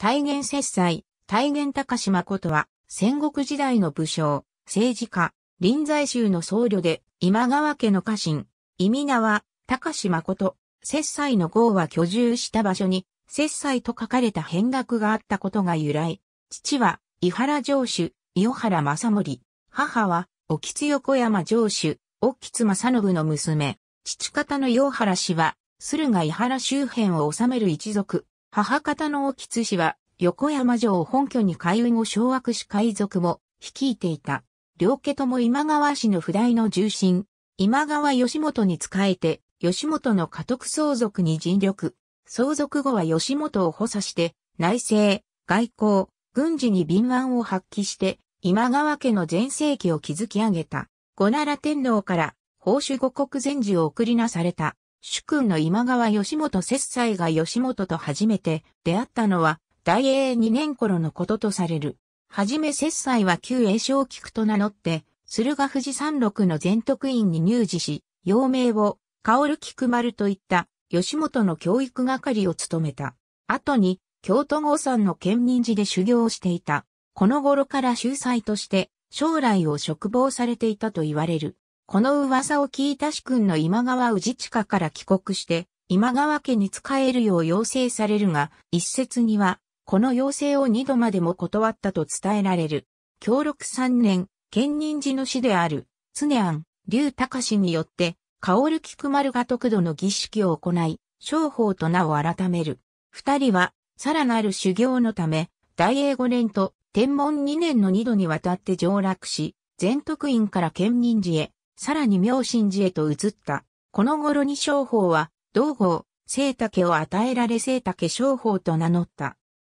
大元節祭、大元高島ことは、戦国時代の武将、政治家、臨済宗の僧侶で、今川家の家臣、意味名は、高島こと、節祭の号は居住した場所に、節祭と書かれた変額があったことが由来。父は、伊原城主、伊原正森。母は、沖津横山城主、沖津正信の娘。父方の伊原氏は、駿河伊原周辺を治める一族。母方の大津氏は、横山城を本拠に海運を掌握し海賊も率いていた。両家とも今川氏の不代の重臣、今川義元に仕えて、義元の家督相続に尽力。相続後は義元を補佐して、内政、外交、軍事に敏腕を発揮して、今川家の前世紀を築き上げた。五奈良天皇から、宝珠五国全寺を送りなされた。主君の今川義元節斎が義元と初めて出会ったのは、大英二年頃のこととされる。はじめ節斎は旧英正菊と名乗って、駿河富士山麓の全徳院に入寺し、幼名を、薫菊丸といった義元の教育係を務めた。後に、京都郷山の県民寺で修行をしていた。この頃から秀才として、将来を嘱望されていたと言われる。この噂を聞いた主君の今川氏下から帰国して、今川家に仕えるよう要請されるが、一説には、この要請を二度までも断ったと伝えられる。協力三年、県人寺の師である、常安、竜隆によって、薫菊丸が得度の儀式を行い、商法と名を改める。二人は、さらなる修行のため、大英五年と天文二年の二度にわたって上洛し、全徳院から県人寺へ、さらに明神寺へと移った。この頃に商法は、道後、聖竹を与えられ聖竹商法と名乗った。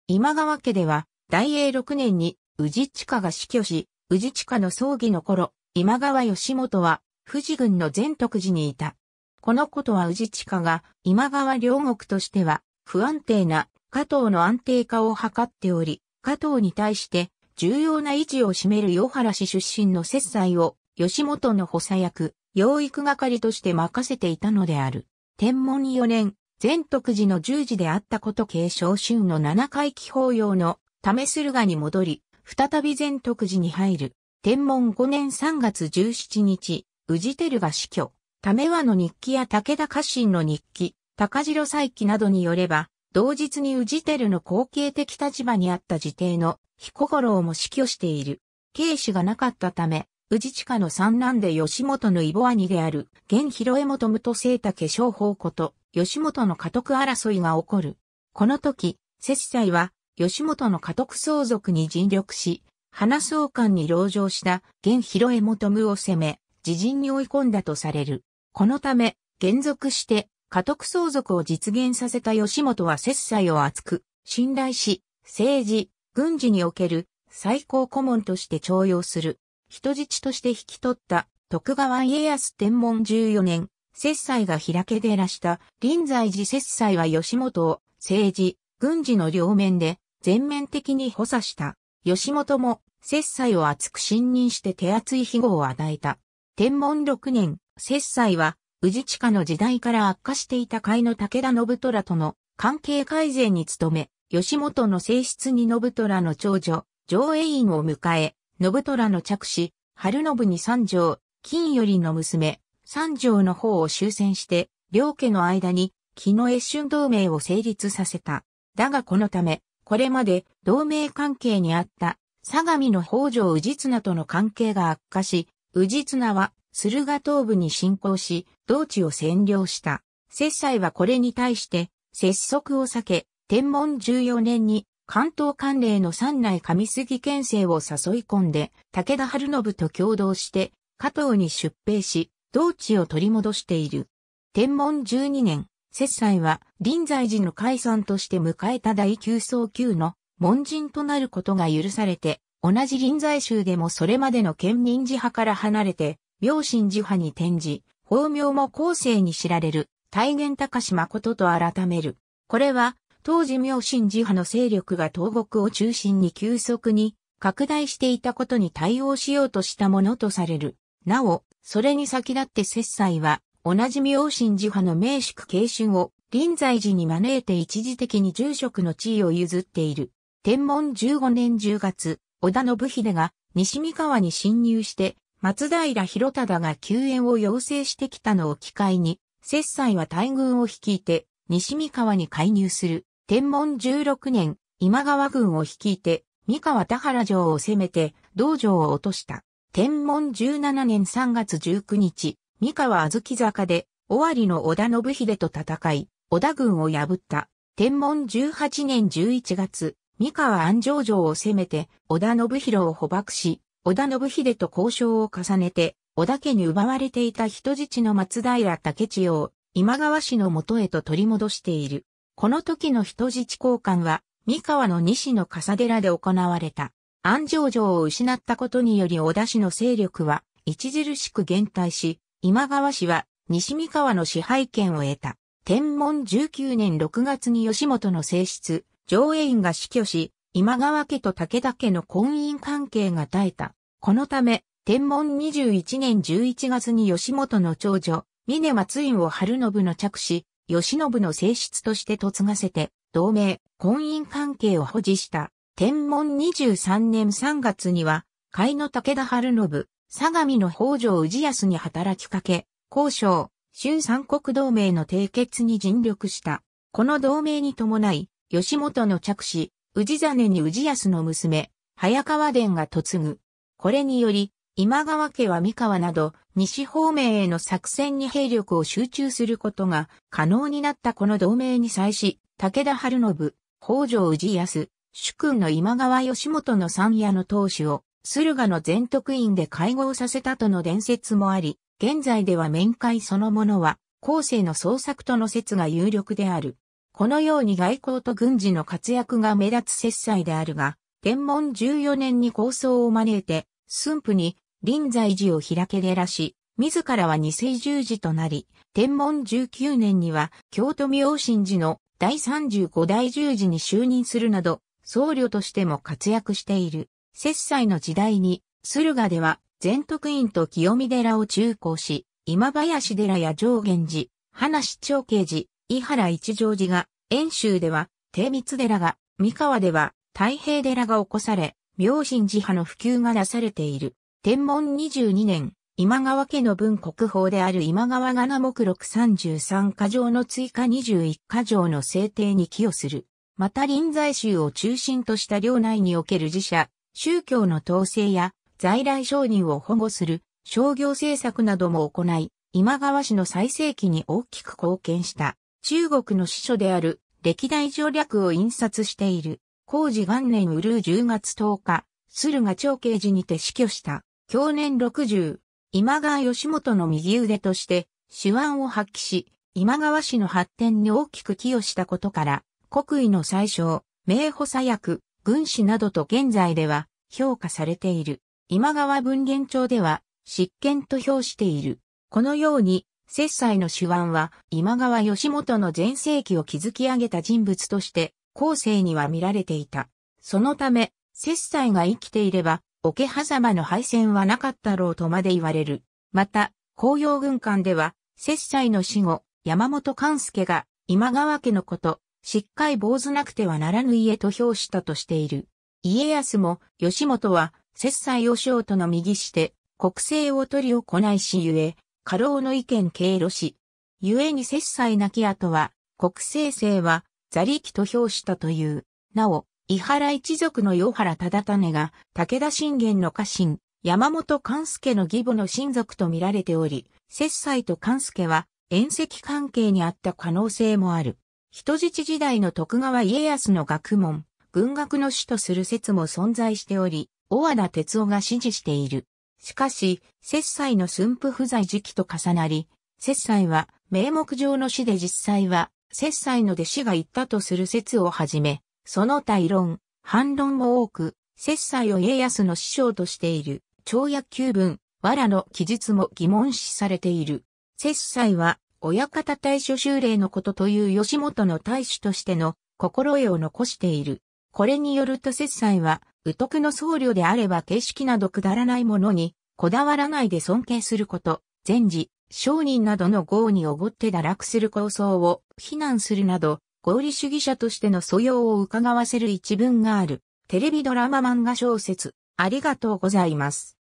今川家では、大英六年に宇治地下が死去し、宇治地下の葬儀の頃、今川義元は、富士軍の全徳寺にいた。このことは宇治地下が、今川両国としては、不安定な加藤の安定化を図っており、加藤に対して、重要な位置を占める与原氏出身の切災を吉本の補佐役、養育係として任せていたのである。天文4年、全徳寺の十字であったこと継承春の七回忌法要のため駿河に戻り、再び全徳寺に入る。天文5年3月17日、宇治照が死去。ため和の日記や武田家臣の日記、高城再記などによれば、同日に宇治照の後継的立場にあった自邸の彦五郎も死去している。慶主がなかったため、宇治地下の三男で吉本のイボ兄である、現広江元武と聖武商法こと、吉本の家督争いが起こる。この時、摂斎は、吉本の家督相続に尽力し、花相関に籠城した現広江元武を攻め、自陣に追い込んだとされる。このため、現続して、家督相続を実現させた吉本は摂斎を厚く、信頼し、政治、軍事における最高顧問として徴用する。人質として引き取った徳川家康天文14年、節祭が開け出らした臨済寺節祭は吉本を政治、軍事の両面で全面的に補佐した。吉本も節祭を厚く信任して手厚い庇護を与えた。天文6年、節祭は宇治地下の時代から悪化していた会の武田信虎との関係改善に努め、吉本の性質に信虎の長女、上栄院を迎え、信虎の着手、春信に三条、金よりの娘、三条の方を終戦して、両家の間に、木の越春同盟を成立させた。だがこのため、これまで同盟関係にあった、相模の北条氏綱との関係が悪化し、氏綱は駿河東部に侵攻し、同地を占領した。摂西はこれに対して、拙速を避け、天文14年に関東関連の三内上杉県政を誘い込んで、武田春信と共同して、加藤に出兵し、同地を取り戻している。天文12年、節祭は臨済寺の解散として迎えた第九層級の門人となることが許されて、同じ臨済宗でもそれまでの県民寺派から離れて、明神寺派に転じ、法名も後世に知られる、大元高島ことと改める。これは、当時明神寺派の勢力が東国を中心に急速に拡大していたことに対応しようとしたものとされる。なお、それに先立って摂斎は、同じ明神寺派の名宿慶春を臨済寺に招いて一時的に住職の地位を譲っている。天文15年10月、織田信秀が西三河に侵入して、松平広忠が救援を要請してきたのを機会に、摂斎は大軍を率いて西三河に介入する。天文16年、今川軍を率いて、三河田原城を攻めて、道場を落とした。天文17年3月19日、三河小豆坂で、尾張の織田信秀と戦い、織田軍を破った。天文18年11月、三河安城城を攻めて、織田信弘を捕獲し、織田信秀と交渉を重ねて、織田家に奪われていた人質の松平武千代を、今川氏の元へと取り戻している。この時の人質交換は、三河の西の笠寺で行われた。安城城を失ったことにより小田氏の勢力は著しく減退し、今川氏は西三河の支配権を得た。天文19年6月に吉本の正室、上映院が死去し、今川家と武田家の婚姻関係が絶えた。このため、天文21年11月に吉本の長女、峰松院を春信の着し、吉信の性質として嫁がせて、同盟、婚姻関係を保持した。天文23年3月には、海の武田春信、相模の北条氏康に働きかけ、交渉、春三国同盟の締結に尽力した。この同盟に伴い、吉本の着手、氏真に氏康の娘、早川伝が嫁ぐ。これにより、今川家は三河など西方面への作戦に兵力を集中することが可能になったこの同盟に際し、武田春信、北条氏康、主君の今川義元の三夜の当主を駿河の全徳院で会合させたとの伝説もあり、現在では面会そのものは後世の創作との説が有力である。このように外交と軍事の活躍が目立つ切祭であるが、天文14年に構想を招いて、駿府に臨済寺を開け寺し、自らは二世十字となり、天文十九年には京都明神寺の第三十五代十字に就任するなど、僧侶としても活躍している。節祭の時代に、駿河では全徳院と清見寺を中高し、今林寺や上元寺、花市長慶寺、伊原一条寺が、遠州では、帝密寺が、三河では、太平寺が起こされ、明神寺派の普及がなされている。天文22年、今川家の文国宝である今川が名目録33箇条の追加21箇条の制定に寄与する。また臨済宗を中心とした領内における自社、宗教の統制や在来商人を保護する商業政策なども行い、今川氏の最盛期に大きく貢献した。中国の司書である歴代条略を印刷している。工事元年うるう10月10日、駿河長慶寺にて死去した。去年60、今川義元の右腕として手腕を発揮し、今川氏の発展に大きく寄与したことから、国威の最小、名補佐役、軍師などと現在では評価されている。今川文言帳では、執権と評している。このように、切才の手腕は今川義元の前世紀を築き上げた人物として、後世には見られていた。そのため、切才が生きていれば、桶狭間の敗戦はなかったろうとまで言われる。また、紅葉軍艦では、拙斎の死後、山本勘助が、今川家のこと、しっかり坊主なくてはならぬ家と評したとしている。家康も、吉本は、拙斎を将との右して、国政を取り行いしゆえ、過労の意見経路し。ゆえに拙斎なき後は、国政生は、ザリキと評したという。なお、伊原一族の与原忠種が、武田信玄の家臣、山本勘助の義母の親族と見られており、節斎と勘助は、遠石関係にあった可能性もある。人質時代の徳川家康の学問、軍学の主とする説も存在しており、大和田哲夫が支持している。しかし、節斎の駿府不在時期と重なり、節斎は名目上の死で実際は、節斎の弟子が言ったとする説をはじめ、その対論、反論も多く、切斎を家康の師匠としている、長野九分、藁の記述も疑問視されている。切斎は、親方大所修礼のことという吉本の大使としての心得を残している。これによると切斎は、宇徳の僧侶であれば形式などくだらないものに、こだわらないで尊敬すること、善事、商人などの豪におごって堕落する構想を非難するなど、合理主義者としての素養を伺わせる一文がある、テレビドラマ漫画小説、ありがとうございます。